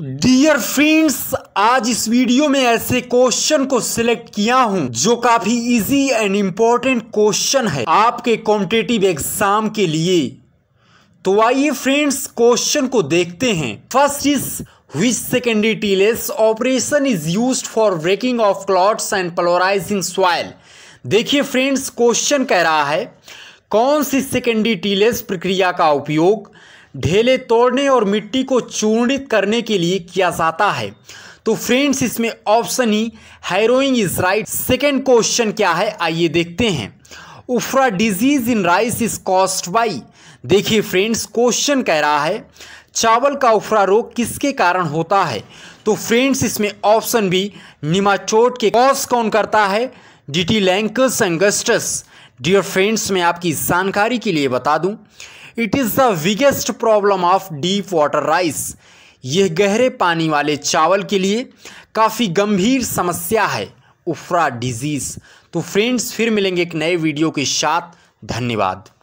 dear friends आज इस video में ऐसे क्वेश्चन को सिलेक्ट किया हूं जो काफी इजी एंड इम्पोर्टेंट क्वेश्चन है आपके कॉम्पिटेटिव एग्जाम के लिए तो आइए फ्रेंड्स क्वेश्चन को देखते हैं first is which secondary tillage operation is used for breaking of clods and pulverizing soil देखिए फ्रेंड्स क्वेश्चन कह रहा है कौन सी सेकेंडरी टीलेस प्रक्रिया का उपयोग ढेले तोड़ने और मिट्टी को चूर्णित करने के लिए किया जाता है तो फ्रेंड्स इसमें ऑप्शन ही harrowing is right second question क्या है आइए देखते हैं ufra disease in rice is caused by देखिए फ्रेंड्स क्वेश्चन कह रहा है चावल का उफ्रा रोग किसके कारण होता है तो फ्रेंड्स इसमें ऑप्शन भी निमाचोट के कॉज कौन करता है Ditylenchus angustus dear friends मैं आपकी जानकारी के लिए बता दूं it is the biggest problem of deep water rice यह गहरे पानी वाले चावल के लिए काफ़ी गंभीर समस्या है उफ्रा डिजीज़ तो फ्रेंड्स फिर मिलेंगे एक नए वीडियो के साथ धन्यवाद